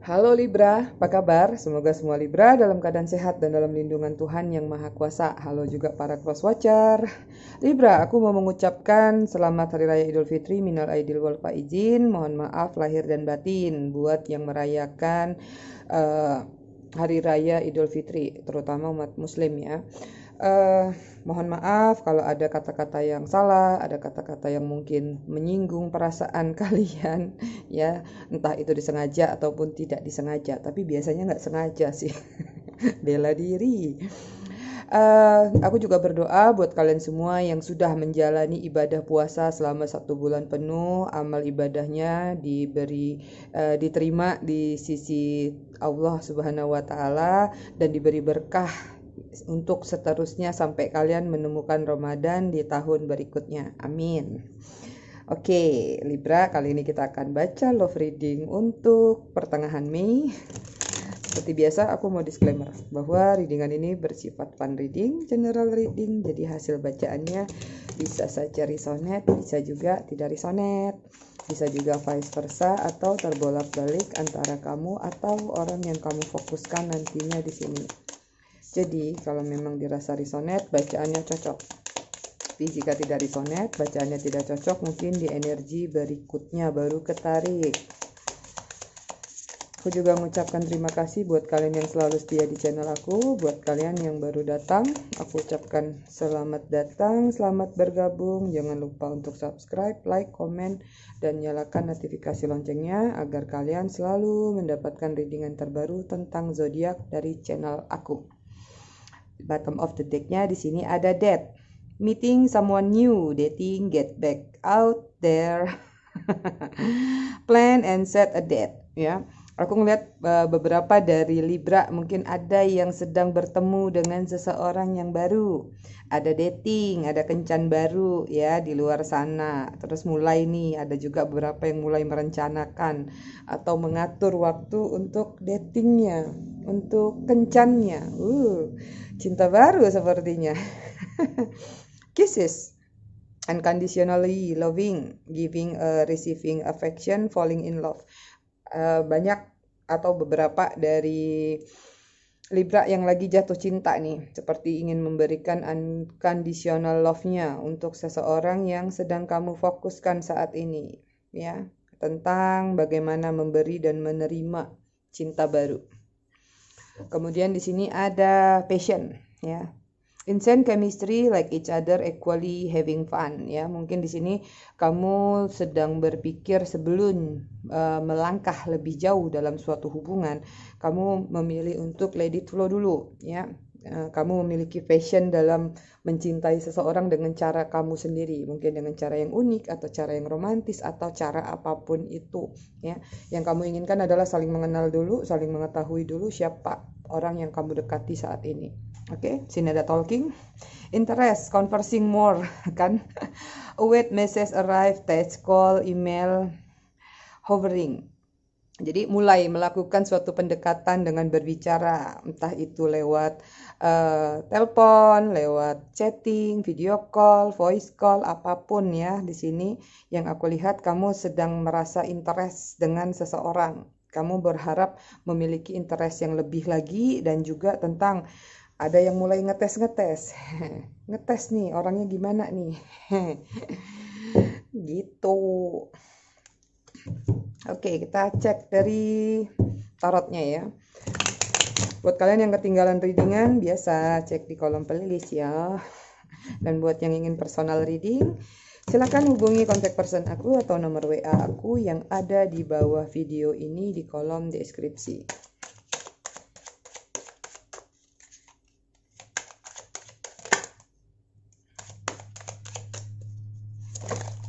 Halo Libra, apa kabar? Semoga semua Libra dalam keadaan sehat dan dalam lindungan Tuhan yang Maha Kuasa. Halo juga para cross watcher. Libra, aku mau mengucapkan selamat Hari Raya Idul Fitri minal aidil wal faizin. Mohon maaf lahir dan batin buat yang merayakan uh, Hari Raya Idul Fitri, terutama umat muslim ya uh, mohon maaf kalau ada kata-kata yang salah, ada kata-kata yang mungkin menyinggung perasaan kalian, ya entah itu disengaja ataupun tidak disengaja, tapi biasanya nggak sengaja sih, bela diri. Uh, aku juga berdoa buat kalian semua yang sudah menjalani ibadah puasa selama satu bulan penuh, amal ibadahnya diberi uh, diterima di sisi Allah Subhanahu Wa Taala dan diberi berkah untuk seterusnya sampai kalian menemukan Ramadan di tahun berikutnya. Amin. Oke, Libra, kali ini kita akan baca love reading untuk pertengahan Mei. Seperti biasa, aku mau disclaimer bahwa readingan ini bersifat fun reading, general reading, jadi hasil bacaannya bisa saja risonet, bisa juga tidak risonet, bisa juga vice versa atau terbolak-balik antara kamu atau orang yang kamu fokuskan nantinya di sini. Jadi, kalau memang dirasa risonet, bacaannya cocok. Tapi jika tidak risonet, bacaannya tidak cocok, mungkin di energi berikutnya baru ketarik. Aku juga mengucapkan terima kasih buat kalian yang selalu setia di channel aku, buat kalian yang baru datang, aku ucapkan selamat datang, selamat bergabung. Jangan lupa untuk subscribe, like, komen, dan nyalakan notifikasi loncengnya agar kalian selalu mendapatkan readingan terbaru tentang zodiak dari channel aku bottom of the decknya di sini ada dead meeting someone new dating get back out there plan and set a date ya Aku ngeliat uh, beberapa dari Libra mungkin ada yang sedang bertemu dengan seseorang yang baru, ada dating, ada kencan baru ya di luar sana. Terus mulai nih ada juga beberapa yang mulai merencanakan atau mengatur waktu untuk datingnya, untuk kencannya. Uh, cinta baru sepertinya. Kisses unconditionally loving, giving, uh, receiving affection, falling in love. Eh, banyak atau beberapa dari Libra yang lagi jatuh cinta nih, seperti ingin memberikan unconditional love-nya untuk seseorang yang sedang kamu fokuskan saat ini, ya, tentang bagaimana memberi dan menerima cinta baru. Kemudian di sini ada passion, ya insane chemistry like each other equally having fun ya mungkin di sini kamu sedang berpikir sebelum uh, melangkah lebih jauh dalam suatu hubungan kamu memilih untuk lady flow dulu ya uh, kamu memiliki passion dalam mencintai seseorang dengan cara kamu sendiri mungkin dengan cara yang unik atau cara yang romantis atau cara apapun itu ya yang kamu inginkan adalah saling mengenal dulu saling mengetahui dulu siapa orang yang kamu dekati saat ini Oke, okay, sini ada talking. Interest, conversing more, kan? Await message arrive, text, call, email, hovering. Jadi mulai melakukan suatu pendekatan dengan berbicara, entah itu lewat uh, telepon, lewat chatting, video call, voice call, apapun ya di sini yang aku lihat kamu sedang merasa interest dengan seseorang. Kamu berharap memiliki interest yang lebih lagi dan juga tentang ada yang mulai ngetes-ngetes. Ngetes nih orangnya gimana nih. gitu. Oke, kita cek dari tarotnya ya. Buat kalian yang ketinggalan readingan, biasa cek di kolom playlist ya. Dan buat yang ingin personal reading, silahkan hubungi kontak person aku atau nomor WA aku yang ada di bawah video ini di kolom deskripsi.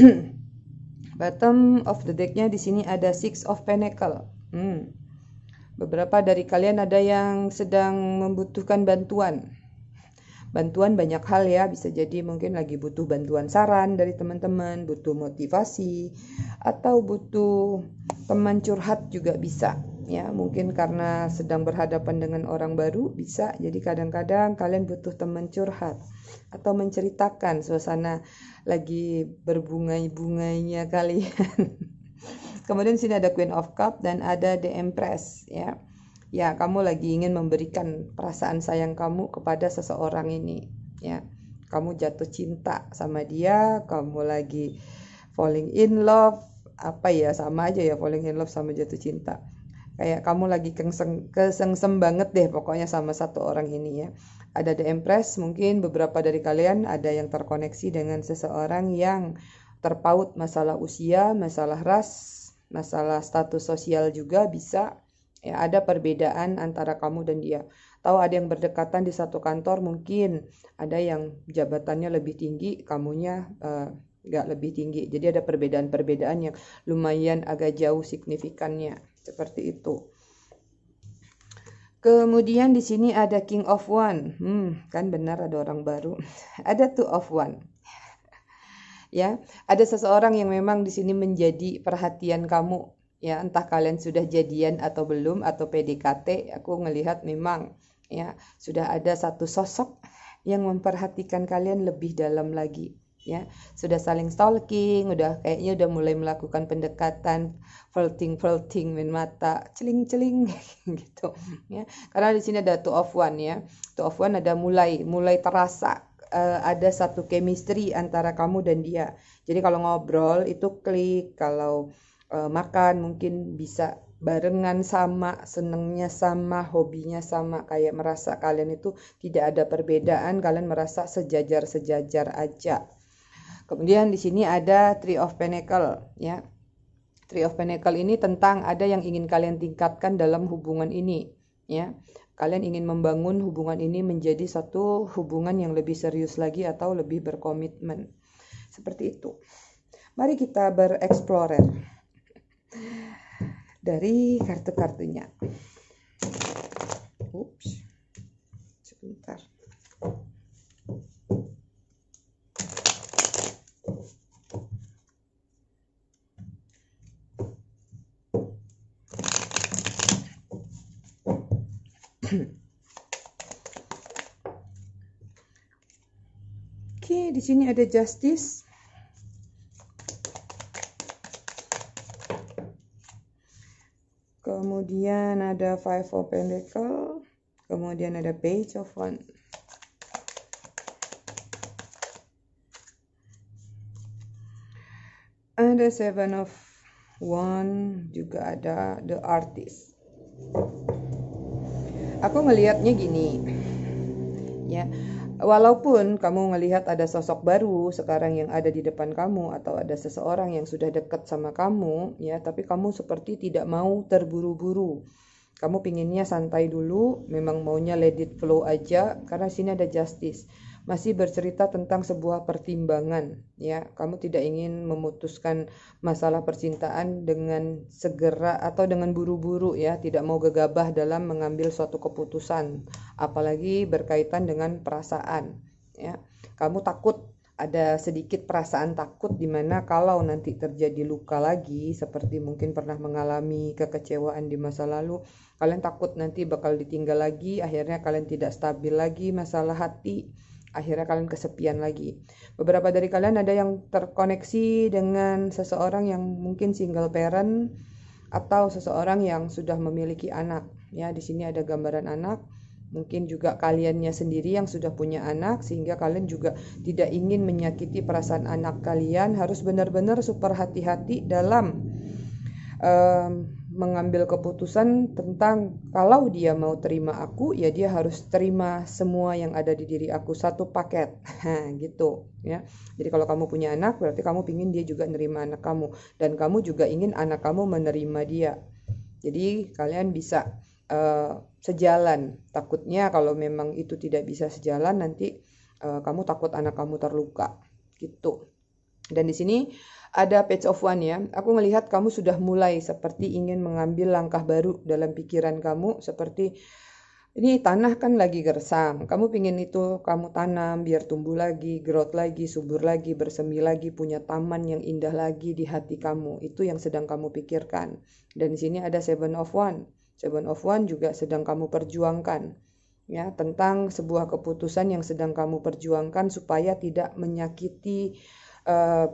Bottom of the decknya di sini ada Six of Pentacle. Hmm. Beberapa dari kalian ada yang sedang membutuhkan bantuan. Bantuan banyak hal ya, bisa jadi mungkin lagi butuh bantuan saran dari teman-teman, butuh motivasi, atau butuh teman curhat juga bisa ya mungkin karena sedang berhadapan dengan orang baru bisa jadi kadang-kadang kalian butuh teman curhat atau menceritakan suasana lagi berbunga-bunganya kalian kemudian sini ada Queen of Cup dan ada The Empress ya ya kamu lagi ingin memberikan perasaan sayang kamu kepada seseorang ini ya kamu jatuh cinta sama dia kamu lagi falling in love apa ya sama aja ya falling in love sama jatuh cinta kayak kamu lagi kengseng kesengsem banget deh pokoknya sama satu orang ini ya ada the empress mungkin beberapa dari kalian ada yang terkoneksi dengan seseorang yang terpaut masalah usia masalah ras masalah status sosial juga bisa ya ada perbedaan antara kamu dan dia tahu ada yang berdekatan di satu kantor mungkin ada yang jabatannya lebih tinggi kamunya uh, eh, gak lebih tinggi jadi ada perbedaan-perbedaan yang lumayan agak jauh signifikannya seperti itu. Kemudian di sini ada King of One. Hmm, kan benar ada orang baru. Ada Two of One. ya, ada seseorang yang memang di sini menjadi perhatian kamu. Ya, entah kalian sudah jadian atau belum atau PDKT, aku ngelihat memang ya sudah ada satu sosok yang memperhatikan kalian lebih dalam lagi ya sudah saling stalking udah kayaknya udah mulai melakukan pendekatan flirting flirting main mata celing celing gitu ya karena di sini ada two of one ya two of one ada mulai mulai terasa uh, ada satu chemistry antara kamu dan dia jadi kalau ngobrol itu klik kalau uh, makan mungkin bisa barengan sama, senengnya sama, hobinya sama, kayak merasa kalian itu tidak ada perbedaan, kalian merasa sejajar-sejajar aja Kemudian di sini ada Three of Pentacle ya. Three of Pentacle ini tentang ada yang ingin kalian tingkatkan dalam hubungan ini ya. Kalian ingin membangun hubungan ini menjadi satu hubungan yang lebih serius lagi atau lebih berkomitmen. Seperti itu. Mari kita bereksplorer dari kartu-kartunya. Oops. Oke, di sini ada Justice. Kemudian ada Five of Pentacle. Kemudian ada Page of One. Ada Seven of One. Juga ada The Artist. Aku melihatnya gini. Ya. Yeah Walaupun kamu melihat ada sosok baru sekarang yang ada di depan kamu atau ada seseorang yang sudah dekat sama kamu, ya, tapi kamu seperti tidak mau terburu-buru. Kamu pinginnya santai dulu, memang maunya let it flow aja, karena sini ada justice masih bercerita tentang sebuah pertimbangan ya kamu tidak ingin memutuskan masalah percintaan dengan segera atau dengan buru-buru ya tidak mau gegabah dalam mengambil suatu keputusan apalagi berkaitan dengan perasaan ya kamu takut ada sedikit perasaan takut di mana kalau nanti terjadi luka lagi seperti mungkin pernah mengalami kekecewaan di masa lalu kalian takut nanti bakal ditinggal lagi akhirnya kalian tidak stabil lagi masalah hati akhirnya kalian kesepian lagi. Beberapa dari kalian ada yang terkoneksi dengan seseorang yang mungkin single parent atau seseorang yang sudah memiliki anak. Ya, di sini ada gambaran anak. Mungkin juga kaliannya sendiri yang sudah punya anak sehingga kalian juga tidak ingin menyakiti perasaan anak kalian harus benar-benar super hati-hati dalam um, mengambil keputusan tentang kalau dia mau terima aku ya dia harus terima semua yang ada di diri aku satu paket gitu ya jadi kalau kamu punya anak berarti kamu ingin dia juga nerima anak kamu dan kamu juga ingin anak kamu menerima dia jadi kalian bisa uh, sejalan takutnya kalau memang itu tidak bisa sejalan nanti uh, kamu takut anak kamu terluka gitu dan di sini ada page of one ya. Aku melihat kamu sudah mulai seperti ingin mengambil langkah baru dalam pikiran kamu seperti ini tanah kan lagi gersang. Kamu pingin itu kamu tanam biar tumbuh lagi, growth lagi, subur lagi, bersemi lagi, punya taman yang indah lagi di hati kamu. Itu yang sedang kamu pikirkan. Dan di sini ada seven of one. Seven of one juga sedang kamu perjuangkan. Ya, tentang sebuah keputusan yang sedang kamu perjuangkan supaya tidak menyakiti uh,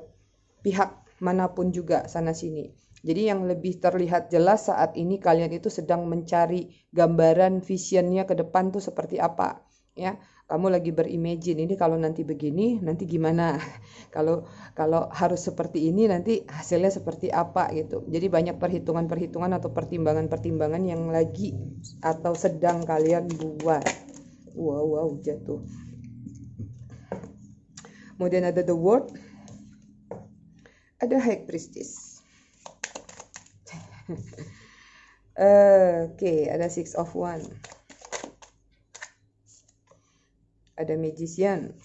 pihak manapun juga sana sini. Jadi yang lebih terlihat jelas saat ini kalian itu sedang mencari gambaran visionnya ke depan tuh seperti apa, ya. Kamu lagi berimagine ini kalau nanti begini, nanti gimana? kalau kalau harus seperti ini nanti hasilnya seperti apa gitu. Jadi banyak perhitungan-perhitungan atau pertimbangan-pertimbangan yang lagi atau sedang kalian buat. Wow, wow, jatuh. Kemudian ada the word ada high priestess uh, oke okay, ada six of one ada magician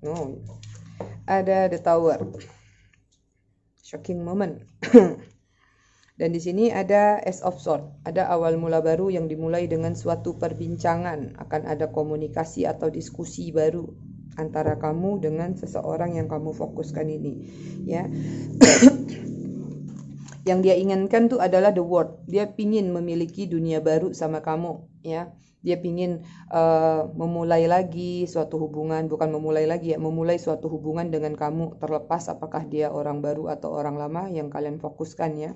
no ada the tower shocking moment dan di sini ada S of Sword, ada awal mula baru yang dimulai dengan suatu perbincangan, akan ada komunikasi atau diskusi baru antara kamu dengan seseorang yang kamu fokuskan ini ya yang dia inginkan tuh adalah the world dia pingin memiliki dunia baru sama kamu ya dia pingin uh, memulai lagi suatu hubungan bukan memulai lagi ya memulai suatu hubungan dengan kamu terlepas apakah dia orang baru atau orang lama yang kalian fokuskan ya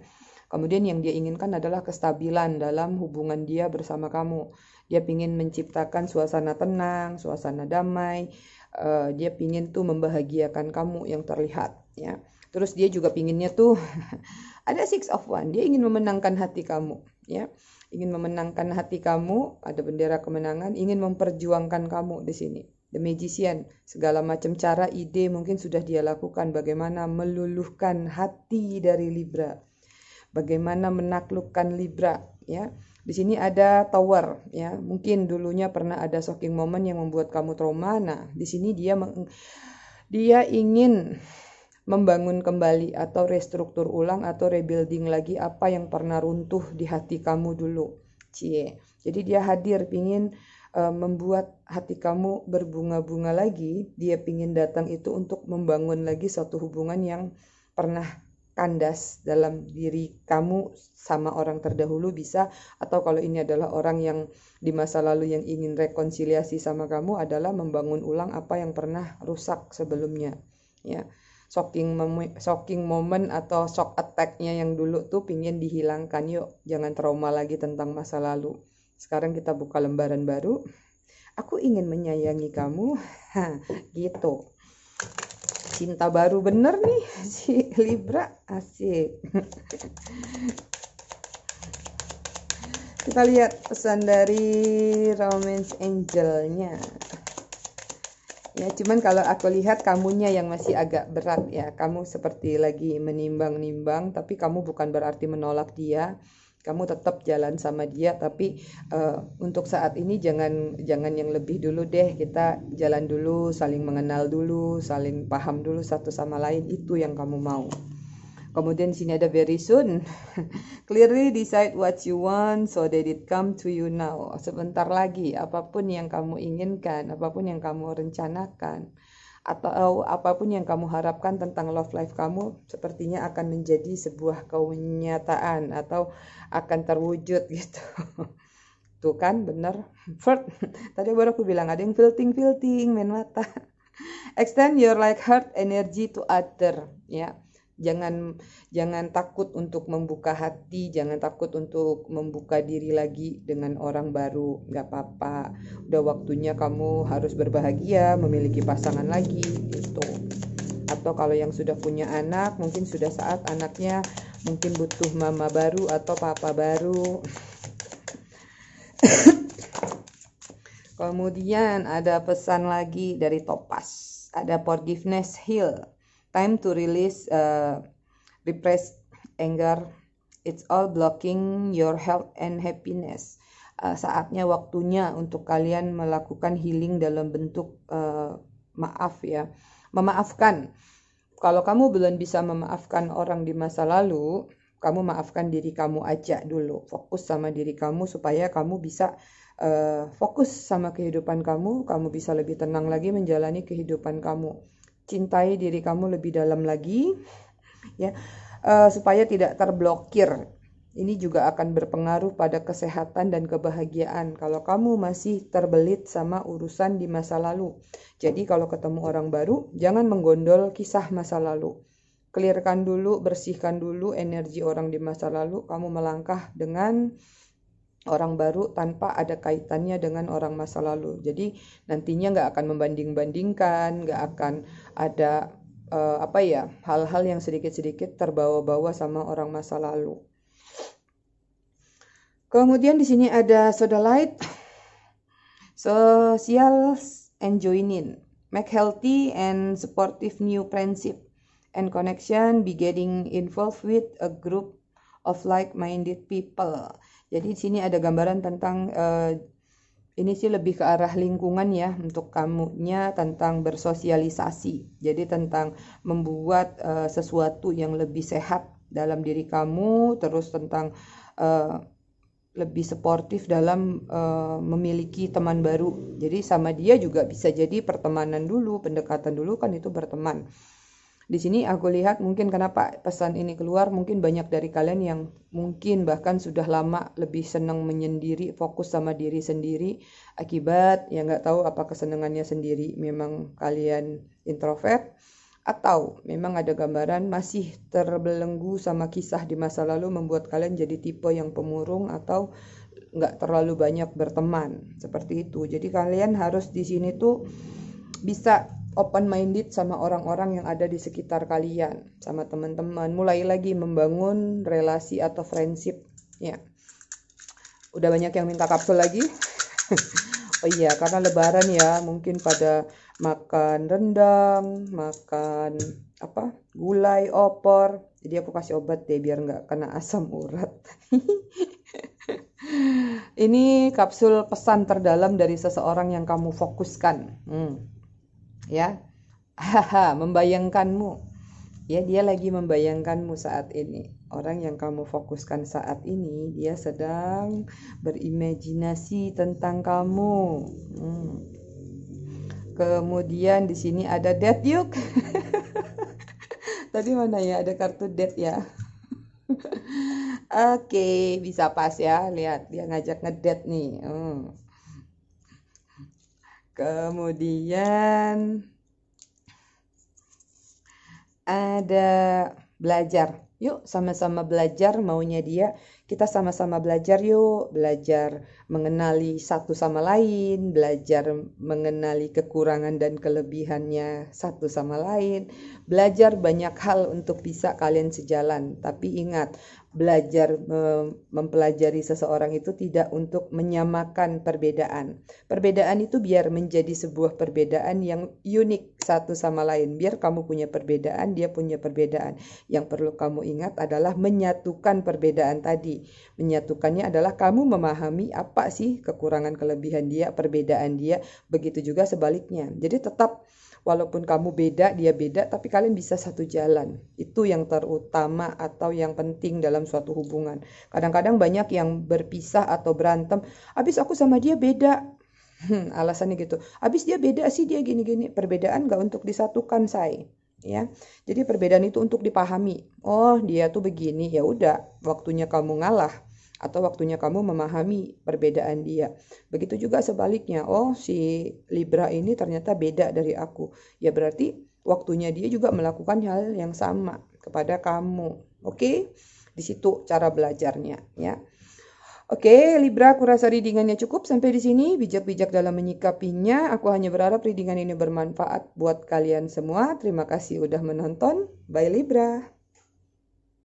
kemudian yang dia inginkan adalah kestabilan dalam hubungan dia bersama kamu dia ingin menciptakan suasana tenang suasana damai uh, dia pingin tuh membahagiakan kamu yang terlihat ya terus dia juga pinginnya tuh ada six of one dia ingin memenangkan hati kamu ya ingin memenangkan hati kamu ada bendera kemenangan ingin memperjuangkan kamu di sini the magician segala macam cara ide mungkin sudah dia lakukan bagaimana meluluhkan hati dari libra bagaimana menaklukkan libra ya di sini ada tower ya. Mungkin dulunya pernah ada shocking moment yang membuat kamu trauma. Nah, di sini dia dia ingin membangun kembali atau restruktur ulang atau rebuilding lagi apa yang pernah runtuh di hati kamu dulu. Cie. Jadi dia hadir ingin uh, e, membuat hati kamu berbunga-bunga lagi. Dia ingin datang itu untuk membangun lagi suatu hubungan yang pernah kandas dalam diri kamu sama orang terdahulu bisa atau kalau ini adalah orang yang di masa lalu yang ingin rekonsiliasi sama kamu adalah membangun ulang apa yang pernah rusak sebelumnya ya shocking shocking moment atau shock attacknya yang dulu tuh pingin dihilangkan yuk jangan trauma lagi tentang masa lalu sekarang kita buka lembaran baru aku ingin menyayangi kamu gitu cinta baru bener nih si Libra asik kita lihat pesan dari romance angelnya ya cuman kalau aku lihat kamunya yang masih agak berat ya kamu seperti lagi menimbang-nimbang tapi kamu bukan berarti menolak dia kamu tetap jalan sama dia tapi uh, untuk saat ini jangan jangan yang lebih dulu deh kita jalan dulu saling mengenal dulu saling paham dulu satu sama lain itu yang kamu mau kemudian sini ada very soon clearly decide what you want so that it come to you now sebentar lagi apapun yang kamu inginkan apapun yang kamu rencanakan atau eh, apapun yang kamu harapkan tentang love life kamu sepertinya akan menjadi sebuah kenyataan atau akan terwujud gitu. Tuh kan bener. First, tadi baru aku bilang ada yang filting-filting main mata. Extend your like heart energy to other ya jangan jangan takut untuk membuka hati jangan takut untuk membuka diri lagi dengan orang baru nggak apa-apa udah waktunya kamu harus berbahagia memiliki pasangan lagi itu atau kalau yang sudah punya anak mungkin sudah saat anaknya mungkin butuh mama baru atau papa baru kemudian ada pesan lagi dari Topas ada forgiveness heal time to release uh, repressed anger it's all blocking your health and happiness uh, saatnya waktunya untuk kalian melakukan healing dalam bentuk uh, maaf ya memaafkan kalau kamu belum bisa memaafkan orang di masa lalu kamu maafkan diri kamu aja dulu fokus sama diri kamu supaya kamu bisa uh, fokus sama kehidupan kamu kamu bisa lebih tenang lagi menjalani kehidupan kamu cintai diri kamu lebih dalam lagi ya uh, supaya tidak terblokir ini juga akan berpengaruh pada kesehatan dan kebahagiaan kalau kamu masih terbelit sama urusan di masa lalu. Jadi kalau ketemu orang baru, jangan menggondol kisah masa lalu. Clearkan dulu, bersihkan dulu energi orang di masa lalu. Kamu melangkah dengan orang baru tanpa ada kaitannya dengan orang masa lalu. Jadi nantinya nggak akan membanding-bandingkan, nggak akan ada uh, apa ya hal-hal yang sedikit-sedikit terbawa-bawa sama orang masa lalu. Kemudian di sini ada soda light, social and joining, make healthy and supportive new friendship and connection, be getting involved with a group of like-minded people jadi di sini ada gambaran tentang uh, ini sih lebih ke arah lingkungan ya untuk kamunya tentang bersosialisasi. Jadi tentang membuat uh, sesuatu yang lebih sehat dalam diri kamu, terus tentang uh, lebih sportif dalam uh, memiliki teman baru. Jadi sama dia juga bisa jadi pertemanan dulu, pendekatan dulu kan itu berteman. Di sini aku lihat mungkin kenapa pesan ini keluar, mungkin banyak dari kalian yang mungkin bahkan sudah lama lebih senang menyendiri, fokus sama diri sendiri. Akibat ya nggak tahu apa kesenangannya sendiri, memang kalian introvert atau memang ada gambaran masih terbelenggu sama kisah di masa lalu membuat kalian jadi tipe yang pemurung atau nggak terlalu banyak berteman seperti itu jadi kalian harus di sini tuh bisa open minded sama orang-orang yang ada di sekitar kalian, sama teman-teman. Mulai lagi membangun relasi atau friendship. Ya. Udah banyak yang minta kapsul lagi. oh iya, karena lebaran ya, mungkin pada makan rendang, makan apa? gulai, opor. Jadi aku kasih obat deh biar nggak kena asam urat. Ini kapsul pesan terdalam dari seseorang yang kamu fokuskan. Hmm ya haha membayangkanmu ya dia lagi membayangkanmu saat ini orang yang kamu fokuskan saat ini dia sedang berimajinasi tentang kamu hmm. kemudian di sini ada death yuk tadi mana ya ada kartu death ya Oke, okay, bisa pas ya. Lihat dia ngajak ngedet nih. Hmm kemudian ada belajar yuk sama-sama belajar maunya dia kita sama-sama belajar yuk belajar mengenali satu sama lain belajar mengenali kekurangan dan kelebihannya satu sama lain belajar banyak hal untuk bisa kalian sejalan tapi ingat belajar mempelajari seseorang itu tidak untuk menyamakan perbedaan. Perbedaan itu biar menjadi sebuah perbedaan yang unik satu sama lain. Biar kamu punya perbedaan, dia punya perbedaan. Yang perlu kamu ingat adalah menyatukan perbedaan tadi. Menyatukannya adalah kamu memahami apa sih kekurangan kelebihan dia, perbedaan dia, begitu juga sebaliknya. Jadi tetap walaupun kamu beda, dia beda, tapi kalian bisa satu jalan. Itu yang terutama atau yang penting dalam suatu hubungan. Kadang-kadang banyak yang berpisah atau berantem, habis aku sama dia beda. Hmm, alasannya gitu. Habis dia beda sih dia gini-gini. Perbedaan gak untuk disatukan, say ya. Jadi perbedaan itu untuk dipahami. Oh, dia tuh begini, ya udah, waktunya kamu ngalah atau waktunya kamu memahami perbedaan dia. Begitu juga sebaliknya, oh si Libra ini ternyata beda dari aku. Ya berarti waktunya dia juga melakukan hal yang sama kepada kamu. Oke? Di situ cara belajarnya ya. Oke, Libra, aku rasa readingannya cukup sampai di sini. Bijak-bijak dalam menyikapinya. Aku hanya berharap readingan ini bermanfaat buat kalian semua. Terima kasih sudah menonton. Bye Libra.